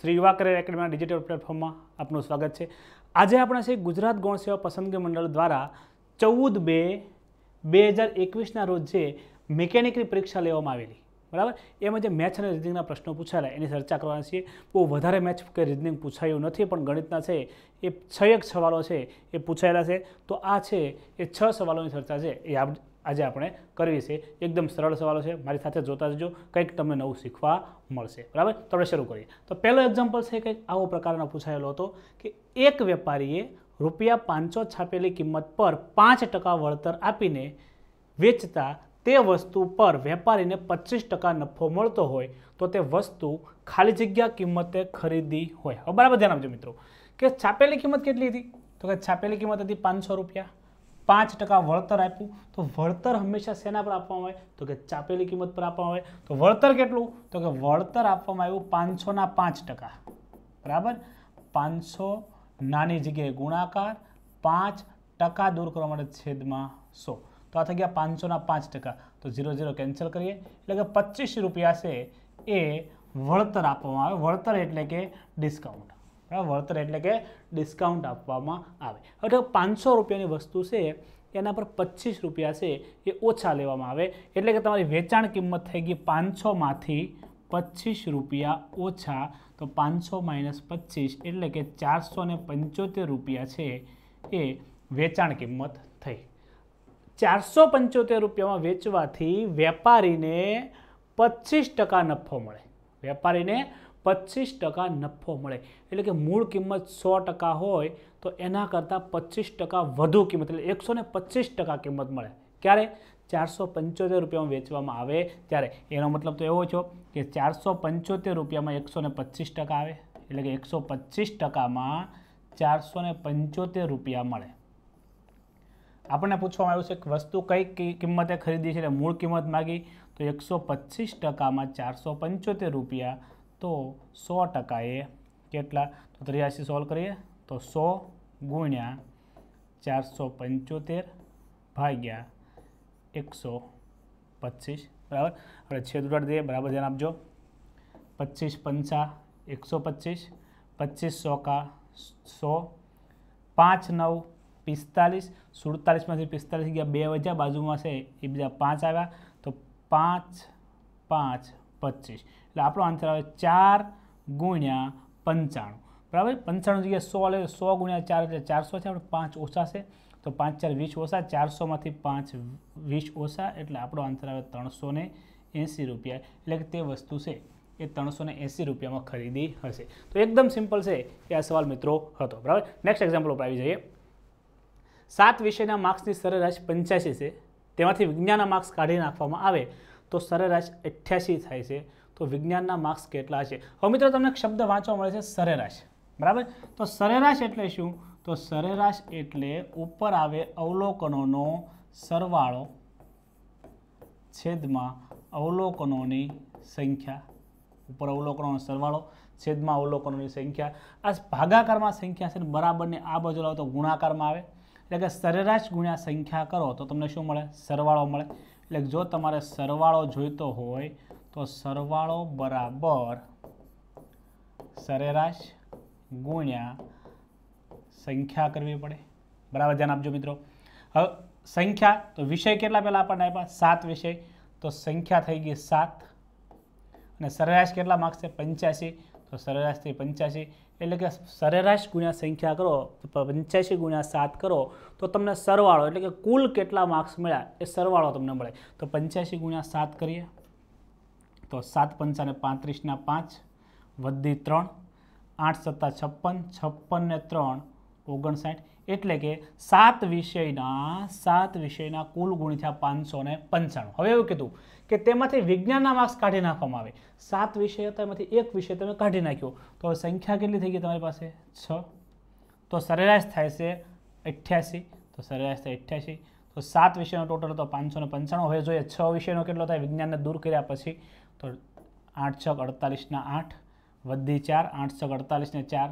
શ્રી યુવા career એકેડમીના digital પ્લેટફોર્મમાં આપનું સ્વાગત છે આજે આપણા છે ગુજરાત ગૌણ સેવા પસંદગી મંડળ દ્વારા ચૌદ બે બે હજાર એકવીસના રોજ જે મિકેનિકની પરીક્ષા લેવામાં આવેલી બરાબર એમાં જે મેથ્સ અને રીઝનિંગના પ્રશ્નો પૂછાયેલા એની ચર્ચા કરવાના છીએ બહુ વધારે મેચ કે રીઝનિંગ પૂછાયું નથી પણ ગણિતના છે એ છ એક સવાલો છે એ પૂછાયેલા છે તો આ છે એ છ સવાલોની ચર્ચા છે એ આજે આપણે કરવી છે એકદમ સરળ સવાલો છે મારી સાથે જોતા જજો કંઈક તમને નવું શીખવા મળશે બરાબર તો આપણે શરૂ કરીએ તો પહેલો એક્ઝામ્પલ છે કંઈક આવો પ્રકારનો પૂછાયેલો હતો કે એક વેપારીએ રૂપિયા પાંચસો છાપેલી કિંમત પર પાંચ ટકા વળતર આપીને વેચતા તે વસ્તુ પર વેપારીને પચીસ ટકા નફો મળતો હોય તો તે વસ્તુ ખાલી જગ્યા કિંમતે ખરીદી હોય હવે બરાબર ધ્યાન આપજો મિત્રો કે છાપેલી કિંમત કેટલી હતી તો કે છાપેલી કિંમત હતી પાંચસો રૂપિયા પાંચ ટકા વળતર આપ્યું તો વળતર હંમેશા શેના પર આપવામાં આવે તો કે ચાપેલી કિંમત પર આપવામાં આવે તો વળતર કેટલું તો કે વળતર આપવામાં આવ્યું પાંચસોના પાંચ ટકા બરાબર પાંચસો નાની જગ્યાએ ગુણાકાર પાંચ ટકા દૂર કરવા માટે છેદમાં સો તો આ થઈ ગયા પાંચસોના પાંચ ટકા તો ઝીરો ઝીરો કેન્સલ કરીએ એટલે કે પચીસ રૂપિયા છે એ વળતર આપવામાં આવે વળતર એટલે કે ડિસ્કાઉન્ટ વળતર એટલે કે ડિસ્કાઉન્ટ આપવામાં આવે હવે પાંચસો રૂપિયાની વસ્તુ છે એના પર પચીસ રૂપિયા છે એ ઓછા લેવામાં આવે એટલે કે તમારી વેચાણ કિંમત થઈ ગઈ પાંચસોમાંથી પચીસ રૂપિયા ઓછા તો પાંચસો માઇનસ પચીસ એટલે કે ચારસો ને પંચોતેર રૂપિયા છે એ વેચાણ કિંમત થઈ ચારસો પંચોતેર રૂપિયામાં વેચવાથી વેપારીને પચીસ ટકા નફો મળે વેપારીને પચીસ ટકા નફો મળે એટલે કે મૂળ કિંમત સો ટકા હોય તો એના કરતાં પચીસ ટકા વધુ કિંમત એટલે એકસો ને પચીસ ટકા કિંમત મળે ક્યારે ચારસો પંચોતેર રૂપિયામાં વેચવામાં આવે ત્યારે એનો મતલબ તો એવો છો કે ચારસો પંચોતેર રૂપિયામાં એકસો ને પચીસ ટકા આવે એટલે કે એકસો પચીસ ટકામાં ચારસો ને પંચોતેર રૂપિયા મળે આપણને પૂછવામાં આવ્યું છે કે વસ્તુ કઈ કિંમતે ખરીદી છે એટલે મૂળ કિંમત માગી તો એકસો પચીસ ટકામાં ચારસો પંચોતેર રૂપિયા તો સો ટકા એ કેટલા તો ત્રિયાસી સોલ્વ કરીએ તો સો ગુણ્યા ચારસો પંચોતેર ભાગ્યા એકસો પચીસ બરાબર આપણે છેદ ઉડાડી દઈએ બરાબર ધ્યાન આપજો પચીસ પંચા એકસો પચીસ પચીસ સોકા સો પાંચ નવ પિસ્તાલીસ સુડતાલીસમાંથી પિસ્તાલીસ ગયા બે વજા બાજુમાં છે એ બીજા પાંચ આવ્યા તો પાંચ પાંચ પચીસ એટલે આપણો આન્સર આવે ચાર ગુણ્યા પંચાણું બરાબર પંચાણું જગ્યાએ સો એટલે સો ગુણ્યા ચાર એટલે ચારસો છે આપણે પાંચ ઓછા છે તો પાંચ ચાર વીસ ઓછા ચારસોમાંથી પાંચ વીસ ઓછા એટલે આપણો આન્સર આવે ત્રણસો એંસી રૂપિયા એટલે કે તે વસ્તુ છે એ ત્રણસો એંસી રૂપિયામાં ખરીદી હશે તો એકદમ સિમ્પલ છે કે આ સવાલ મિત્રો હતો બરાબર નેક્સ્ટ એક્ઝામ્પલ ઉપર આવી જઈએ સાત વિષયના માર્ક્સની સરેરાશ પંચ્યાસી છે તેમાંથી વિજ્ઞાનના માર્ક્સ કાઢી નાખવામાં આવે તો સરેરાશ અઠ્યાસી થાય છે તો વિજ્ઞાનના માર્ક્સ કેટલા છે હવે મિત્રો તમને શબ્દ વાંચવા મળે છે સરેરાશ બરાબર તો સરેરાશ એટલે શું તો સરેરાશ એટલે ઉપર આવે અવલોકનોનો સરવાળો છેદમાં અવલોકનોની સંખ્યા ઉપર અવલોકનોનો સરવાળો છેદમાં અવલોકનોની સંખ્યા આ ભાગાકારમાં સંખ્યા છે ને બરાબરને આ બાજુ લાવો તો ગુણાકારમાં આવે એટલે કે સરેરાશ ગુણ્યા સંખ્યા કરો તો તમને શું મળે સરવાળો મળે એટલે જો તમારે સરવાળો જોઈતો હોય તો સરવાળો બરાબર સરેરાશ ગુણ્યા સંખ્યા કરવી પડે બરાબર ધ્યાન આપજો મિત્રો હવે સંખ્યા તો વિષય કેટલા પહેલાં આપણને આપ્યા સાત વિષય તો સંખ્યા થઈ ગઈ સાત અને સરેરાશ કેટલા માર્ક્સ છે પંચ્યાસી તો સરેરાશથી પંચ્યાસી એટલે કે સરેરાશ ગુણ્યા સંખ્યા કરો પંચ્યાસી ગુણ્યા સાત કરો તો તમને સરવાળો એટલે કે કુલ કેટલા માર્ક્સ મળ્યા એ સરવાળો તમને મળે તો પંચ્યાસી ગુણ્યા સાત કરીએ તો સાત પંચાને પાંત્રીસના પાંચ વધી ત્રણ આઠ સત્તા છપ્પન છપ્પન ને ત્રણ ઓગણસાઠ એટલે કે સાત વિષયના સાત વિષયના કુલ ગુણ થયા પાંચસો ને પંચાણું હવે એવું કીધું કે તેમાંથી વિજ્ઞાનના માર્ક્સ કાઢી નાખવામાં આવે સાત વિષય હતા એમાંથી એક વિષય તમે કાઢી નાખ્યો તો હવે સંખ્યા કેટલી થઈ ગઈ તમારી પાસે છ તો સરેરાશ થાય છે અઠ્યાસી તો સરેરાશ થાય અઠ્યાસી તો સાત વિષયનો ટોટલ તો પાંચસો ને પંચાણું હવે જોઈએ છ વિષયનો કેટલો થાય વિજ્ઞાનને દૂર કર્યા પછી તો આઠ છક અડતાલીસના આઠ વધી ચાર આઠ છક અડતાલીસને ચાર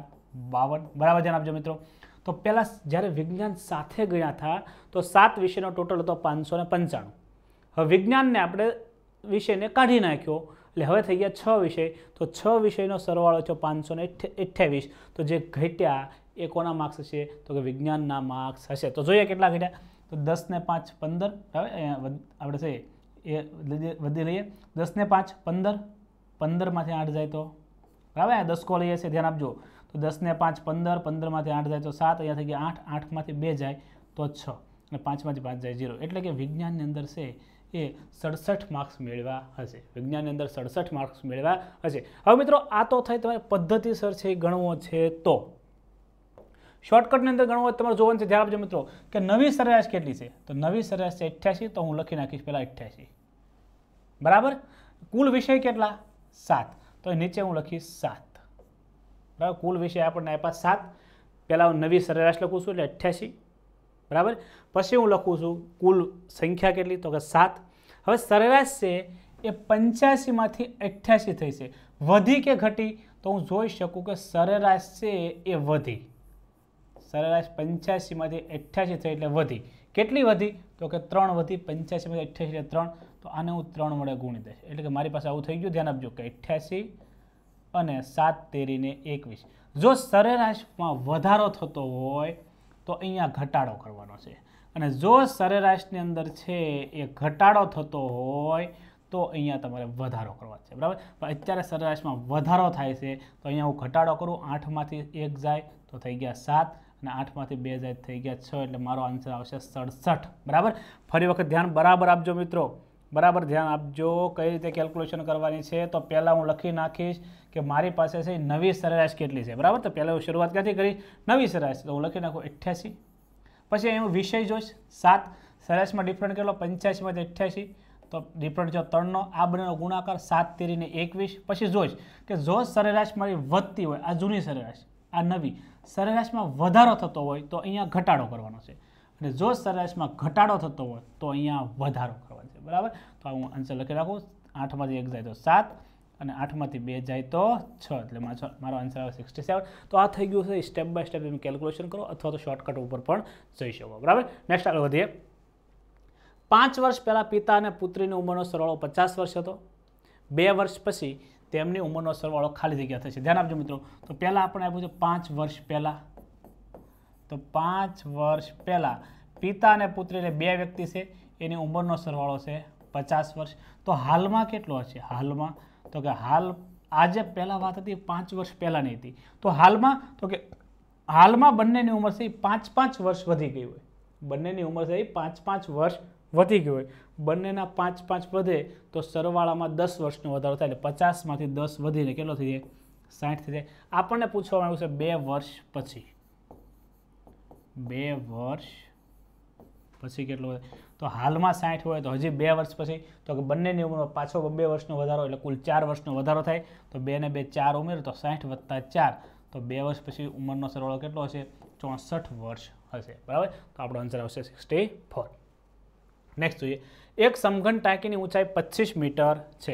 બાવન બરાબર ધ્યાન આપજો મિત્રો તો પહેલાં જ્યારે વિજ્ઞાન સાથે ગયા હતા તો સાત વિષયનો ટોટલ હતો પાંચસો ને પંચાણું હવે વિજ્ઞાનને આપણે વિષયને કાઢી નાખ્યો એટલે હવે થઈ ગયા છ વિષય તો છ વિષયનો સરવાળો છે પાંચસો ને અઠ્યાવીસ તો જે ઘટ્યા એ કોના માર્ક્સ હશે તો કે વિજ્ઞાનના માર્ક્સ હશે તો જોઈએ કેટલા ઘટ્યા તો દસને પાંચ પંદર હવે આપણે છે એ વધી લઈએ દસને પાંચ પંદર પંદરમાંથી આઠ જાય તો બરાબર દસકો લઈએ છીએ ધ્યાન આપજો તો દસને પાંચ પંદર પંદરમાંથી આઠ જાય તો સાત અહીંયા થઈ ગયા આઠ આઠમાંથી બે જાય તો છ અને પાંચમાંથી પાંચ જાય ઝીરો એટલે કે વિજ્ઞાનની અંદર છે એ સડસઠ માર્ક્સ મેળવ્યા હશે વિજ્ઞાનની અંદર સડસઠ માર્ક્સ મેળવ્યા હશે હવે મિત્રો આ તો થાય તમારે પદ્ધતિસર છે એ ગણવો છે તો શોર્ટકટની અંદર ગણવો તમારે જોવાનું છે ધ્યાન આપજો મિત્રો કે નવી સરેરાશ કેટલી છે તો નવી સરેરાશ છે અઠ્યાસી તો હું લખી નાખીશ પહેલાં અઠ્યાસી બરાબર કુલ વિષય કેટલા સાત તો નીચે હું લખીશ સાત બરાબર કુલ વિષય આપણને આપ્યા સાત પહેલાં હું નવી સરેરાશ લખું છું એટલે અઠ્યાસી બરાબર પછી હું લખું છું કુલ સંખ્યા કેટલી તો કે સાત હવે સરેરાશ છે એ પંચ્યાસીમાંથી અઠ્યાસી થઈ છે વધી કે ઘટી તો હું જોઈ શકું કે સરેરાશ છે એ વધી સરેરાશ પંચ્યાસીમાંથી અઠ્યાસી થઈ એટલે વધી કેટલી વધી તો કે ત્રણ વધી પંચ્યાસીમાંથી અઠ્યાસી એટલે ત્રણ તો આને હું ત્રણ વડે ગુણી દઈશ એટલે કે મારી પાસે આવું થઈ ગયું ધ્યાન આપજો કે અઠ્યાસી અને સાત તેરીને એકવીસ જો સરેરાશમાં વધારો થતો હોય તો અહીંયા ઘટાડો કરવાનો છે અને જો સરેરાશની અંદર છે એ ઘટાડો થતો હોય તો અહીંયા તમારે વધારો કરવાનો છે બરાબર અત્યારે સરેરાશમાં વધારો થાય છે તો અહીંયા હું ઘટાડો કરું આઠમાંથી એક જાય તો થઈ ગયા સાત અને આઠમાંથી બે જાય થઈ ગયા છ એટલે મારો આન્સર આવશે સડસઠ બરાબર ફરી વખત ધ્યાન બરાબર આપજો મિત્રો બરાબર ધ્યાન આપજો કઈ રીતે કેલ્ક્યુલેશન કરવાની છે તો પહેલાં હું લખી નાખીશ કે મારી પાસે છે નવી સરેરાશ કેટલી છે બરાબર તો પહેલાં હું શરૂઆત ક્યાંથી કરી નવી સરેરાશ તો હું લખી નાખું અઠ્યાસી પછી હું વિષય જોઈશ સાત સરેરાશમાં ડિફરન્ટ કેટલો પંચ્યાસીમાં અઠ્યાસી તો ડિફરન્ટ જો ત્રણનો આ બંનેનો ગુણાકાર સાત તેરીને એકવીસ પછી જોઈશ કે જો સરેરાશ મારી વધતી હોય આ જૂની સરેરાશ આ નવી સરેરાશમાં વધારો થતો હોય તો અહીંયા ઘટાડો કરવાનો છે અને જો સરેરાશમાં ઘટાડો થતો હોય તો અહીંયા વધારો કરવો છે બરાબર તો હું આન્સર લખી રાખું આઠમાંથી એક જાય તો સાત અને આઠમાંથી બે જાય તો છ એટલે મારો આન્સર આવે સિક્સટી સેવન તો આ થઈ ગયું છે સ્ટેપ બાય સ્ટેપ તમે કેલ્ક્યુલેશન કરો અથવા તો શોર્ટકટ ઉપર પણ જઈ શકો બરાબર નેક્સ્ટ આગળ વધીએ પાંચ વર્ષ પહેલાં પિતા અને પુત્રીની ઉંમરનો સરવાળો પચાસ વર્ષ હતો બે વર્ષ પછી તેમની ઉંમરનો સરવાળો ખાલી જગ્યા થશે ધ્યાન આપજો મિત્રો તો પહેલાં આપણે આપ્યું છે પાંચ વર્ષ પહેલાં તો પાંચ વર્ષ પહેલાં પિતા અને પુત્રી એટલે બે વ્યક્તિ છે એની ઉંમરનો સરવાળો છે પચાસ વર્ષ તો હાલમાં કેટલો હશે હાલમાં તો કે હાલ આજે પહેલાં વાત હતી પાંચ વર્ષ પહેલાંની હતી તો હાલમાં તો કે હાલમાં બંનેની ઉંમર છે એ પાંચ પાંચ વર્ષ વધી ગઈ હોય બંનેની ઉંમર છે એ પાંચ પાંચ વર્ષ વધી ગઈ હોય બંનેના પાંચ પાંચ વધે તો સરવાળામાં દસ વર્ષનો વધારો થાય એટલે પચાસમાંથી દસ વધીને કેટલો થઈ જાય સાઠ થઈ જાય આપણને પૂછવામાં આવ્યું છે બે વર્ષ પછી બે વર્ષ પછી કેટલું કેટલો તો હાલમાં સાઠ હોય તો હજી બે વર્ષ પછી તો કે બંનેની ઉંમરમાં પાછો બે વર્ષનો વધારો એટલે કુલ ચાર વર્ષનો વધારો થાય તો બે ને બે ચાર ઉમેર તો સાઠ વત્તા ચાર તો બે વર્ષ પછી ઉંમરનો સરવાળો કેટલો હશે ચોસઠ વર્ષ હશે બરાબર તો આપણો આન્સર આવશે સિક્સટી ફોર નેક્સ્ટ જોઈએ એક સમઘન ટાંકીની ઊંચાઈ પચીસ મીટર છે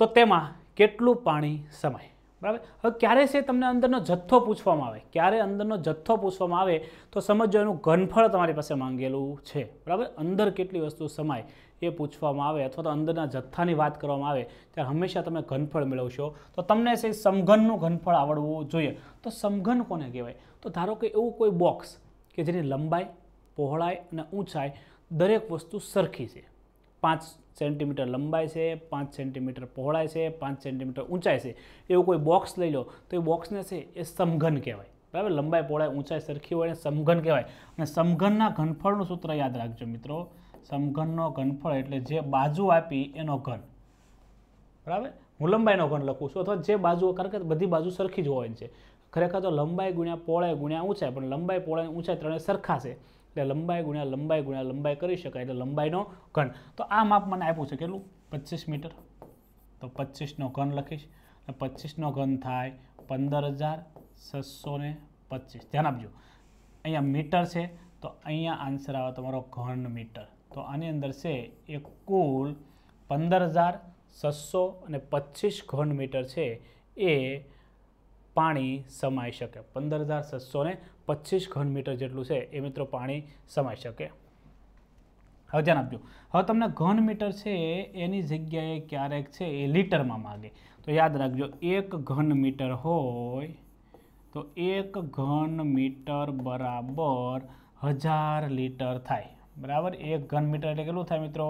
તો તેમાં કેટલું પાણી સમાય બરાબર હવે ક્યારે છે તમને અંદરનો જથ્થો પૂછવામાં આવે ક્યારે અંદરનો જથ્થો પૂછવામાં આવે તો સમજો એનું ઘનફળ તમારી પાસે માંગેલું છે બરાબર અંદર કેટલી વસ્તુ સમાય એ પૂછવામાં આવે અથવા તો અંદરના જથ્થાની વાત કરવામાં આવે ત્યારે હંમેશા તમે ઘનફળ મેળવશો તો તમને છે સમઘનનું ઘનફળ આવડવું જોઈએ તો સમઘન કોને કહેવાય તો ધારો કે એવું કોઈ બોક્સ કે જેની લંબાઈ પહોળાઈ અને ઊંચાઈ દરેક વસ્તુ સરખી છે પાંચ સેન્ટીમીટર લંબાઈ છે પાંચ સેન્ટીમીટર પહોળાઈ છે પાંચ સેન્ટીમીટર ઊંચાઈ છે એવું કોઈ બોક્સ લઈ લો તો એ બોક્સને છે એ સમઘન કહેવાય બરાબર લંબાઈ પહોળાઈ ઊંચાઈ સરખી હોય એને સમઘન કહેવાય અને સમઘનના ઘનફળનું સૂત્ર યાદ રાખજો મિત્રો સમઘનનો ઘનફળ એટલે જે બાજુ આપી એનો ઘન બરાબર હું લંબાઈનો ઘન લખું છું અથવા જે બાજુ કારણ કે બધી બાજુ સરખી જ હોય છે ખરેખર તો લંબાઈ ગુણ્યા પહોળાઈ ગુણ્યા ઊંચાઈ પણ લંબાઈ પહોળાઈ ઊંચાઈ ત્રણે સરખા છે એટલે લંબાઈ ગુણ્યા લંબાઈ ગુણ્યા લંબાઈ કરી શકાય એટલે લંબાઈનો ઘન તો આ માપ મને આપ્યું છે કેટલું પચીસ મીટર તો પચીસનો ઘન લખીશ અને પચીસનો ઘન થાય પંદર હજાર છસો ને પચીસ ધ્યાન આપજો અહીંયા મીટર છે તો અહીંયા આન્સર આવે તમારો ઘન મીટર તો આની અંદર છે એ કુલ પંદર હજાર છસો અને પચીસ ઘન મીટર છે એ પાણી સમાઈ શકે પંદર હજાર છસો ને પચીસ ઘન મીટર જેટલું છે એ મિત્રો પાણી સમાઈ શકે હવે ધ્યાન આપજો હવે તમને ઘન મીટર છે એની જગ્યાએ ક્યારેક છે એ લીટરમાં માગે તો યાદ રાખજો એક ઘન મીટર હોય તો એક ઘન મીટર બરાબર હજાર લીટર થાય બરાબર એક ઘન મીટર એટલે કેટલું થાય મિત્રો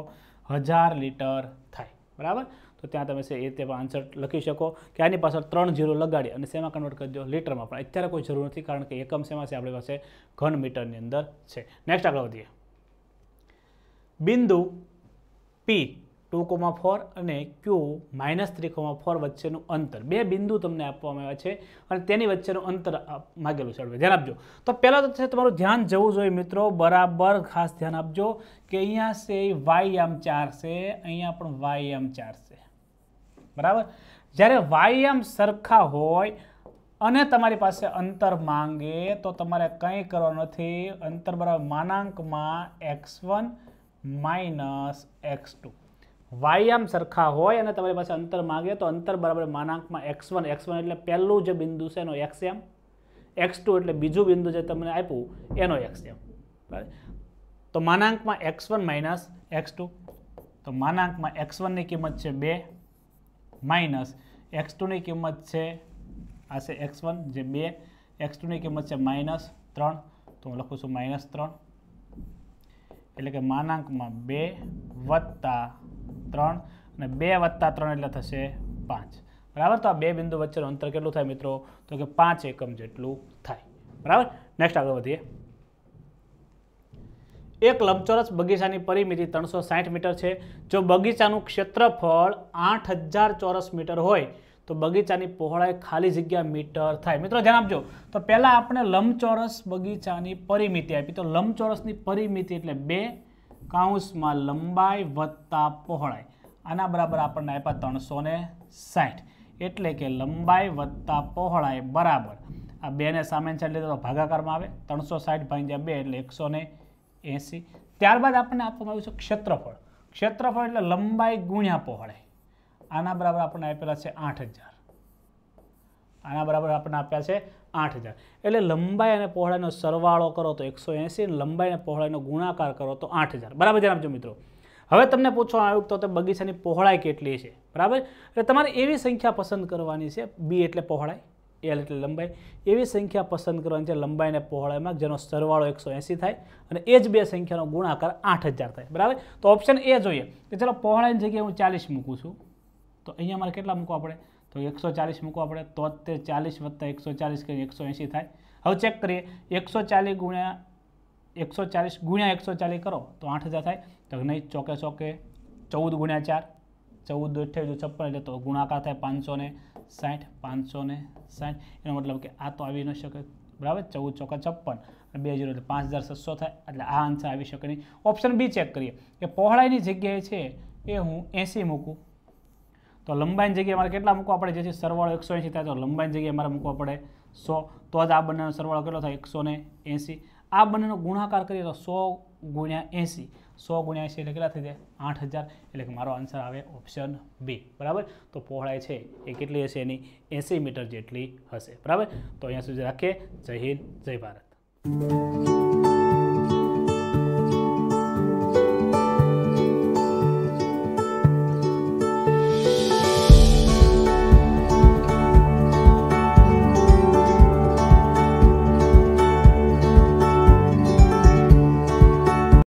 હજાર લીટર થાય બરાબર તો ત્યાં તમે છે એ રીતે પણ આન્સર લખી શકો કે આની પાછળ ત્રણ જીરો લગાડી અને શેમાં કન્વર્ટ કરી દો લીટરમાં પણ અત્યારે કોઈ જરૂર નથી કારણ કે એકમ શેમાં છે આપણી પાસે ઘન મીટરની અંદર છે નેક્સ્ટ આગળ વધીએ બિંદુ પી ટુ કોમા ફોર અને Q minus three comma four વચ્ચેનું અંતર બે બિંદુ તમને આપવામાં આવ્યા છે અને તેની વચ્ચેનું અંતર માગેલું છે ધ્યાન આપજો તો પહેલાં તો છે તમારું ધ્યાન જવું જોઈએ મિત્રો બરાબર ખાસ ધ્યાન આપજો કે અહીંયા છે વાય એમ ચાર છે અહીંયા પણ વાય એમ ચાર છે બરાબર જ્યારે વાયામ સરખા હોય અને તમારી પાસે અંતર માંગે તો તમારે કંઈ કરવાનું નથી અંતર બરાબર માનાંકમાં x one minus x two વાયમ સરખા હોય અને તમારી પાસે અંતર માંગે તો અંતર બરાબર માનાંકમાં એક્સ વન એક્સ વન એટલે પહેલું જે બિંદુ છે એનો એક્સ એમ એક્સ ટુ એટલે બીજું બિંદુ જે તમને આપ્યું એનો એક્સ એમ તો માનાંકમાં x one minus x two તો માનાંકમાં એક્સ વનની કિંમત છે બે માઇનસ એક્સ ટુની કિંમત છે આ છે એક્સ વન જે બે એક્સ ટુની કિંમત છે માઇનસ ત્રણ તો હું લખું છું માઇનસ ત્રણ એટલે કે માનાંકમાં બે વત્તા ત્રણ અને બે વત્તા ત્રણ એટલે થશે પાંચ બરાબર તો આ બે બિંદુ વચ્ચેનું અંતર કેટલું થાય મિત્રો તો કે પાંચ એકમ જેટલું થાય બરાબર નેક્સ્ટ આગળ વધીએ એક લંબચોરસ બગીચાની પરિમિતિ ત્રણસો સાઠ મીટર છે જો બગીચાનું ક્ષેત્રફળ આઠ હજાર ચોરસ મીટર હોય તો બગીચાની પહોળાઈ ખાલી જગ્યા મીટર થાય મિત્રો ધ્યાન આપજો તો પહેલાં આપણે લંબચોરસ બગીચાની પરિમિતિ આપી તો લંબચોરસની પરિમિતિ એટલે બે કાઉન્સમાં લંબાઈ વત્તા પહોળાઈ આના બરાબર આપણને આપ્યા ત્રણસો સાઠ એટલે કે લંબાઈ વત્તા પહોળાઈ બરાબર આ બેને સામે છેલ્લે તો ભાગાકારમાં આવે ત્રણસો સાઠ ભાઈ ભાગ્યા બે એટલે એકસો એંસી ત્યારબાદ આપણને આપવામાં આવ્યું છે ક્ષેત્રફળ ક્ષેત્રફળ એટલે લંબાઈ ગુણ્યા પહોળાઈ આના બરાબર આપણને આપેલા છે આઠ આના બરાબર આપણને આપ્યા છે આઠ એટલે લંબાઈ અને પહોળાઈનો સરવાળો કરો તો એકસો એંસી અને લંબાઈ અને પહોળાઈનો ગુણાકાર કરો તો આઠ બરાબર જણાવજો મિત્રો હવે તમને પૂછવામાં આવ્યું તો તે બગીચાની પહોળાઈ કેટલી છે બરાબર એટલે તમારે એવી સંખ્યા પસંદ કરવાની છે બી એટલે પહોળાઈ એલ એટલે લંબાઈ એવી સંખ્યા પસંદ કરવાની છે લંબાઈને પહોળાઈમાં જેનો સરવાળો એકસો થાય અને એ જ બે સંખ્યાનો ગુણાકાર આઠ થાય બરાબર તો ઓપ્શન એ જોઈએ કે ચાલો પહોળાઈની જગ્યાએ હું ચાલીસ મૂકું છું તો અહીંયા મારે કેટલા મૂકવા પડે તો એકસો ચાલીસ મૂકવા પડે તો ચાલીસ વત્તા એકસો ચાલીસ કરીને એકસો થાય હવે ચેક કરીએ એકસો ચાલીસ ગુણ્યા એકસો ચાલીસ ગુણ્યા એકસો ચાલીસ કરો તો આઠ હજાર થાય તો નહીં ચોકે ચોકે ચૌદ ગુણ્યા ચાર ચૌદ દો અઠ્યાવીસ છપ્પન એટલે તો ગુણાકાર થાય પાંચસો ને સાઠ પાંચસો ને સાઠ એનો મતલબ કે આ તો આવી ન શકે બરાબર ચૌદ ચોકા છપ્પન અને બે જીરો એટલે પાંચ હજાર છસો થાય એટલે આ આન્સર આવી શકે નહીં ઓપ્શન બી ચેક કરીએ કે પહોળાઈની જગ્યાએ છે એ હું એંસી મૂકું તો લંબાઈની જગ્યાએ મારે કેટલા મૂકવા પડે જેથી સરવાળો એકસો એંસી થાય તો લંબાઈની જગ્યાએ મારે મૂકવા પડે સો તો જ આ બંનેનો સરવાળો કેટલો થાય એકસો ને એંસી આ બંનેનો ગુણાકાર કરીએ તો સો ગુણ્યા એંસી સો ગુણ્યા એટલે કેટલા થઈ જાય આઠ હજાર એટલે કે મારો આન્સર આવે ઓપ્શન બી બરાબર તો પહોળાઈ છે એ કેટલી હશે એની એંસી મીટર જેટલી હશે બરાબર તો અહીંયા સુધી રાખીએ જય હિન્દ જય ભારત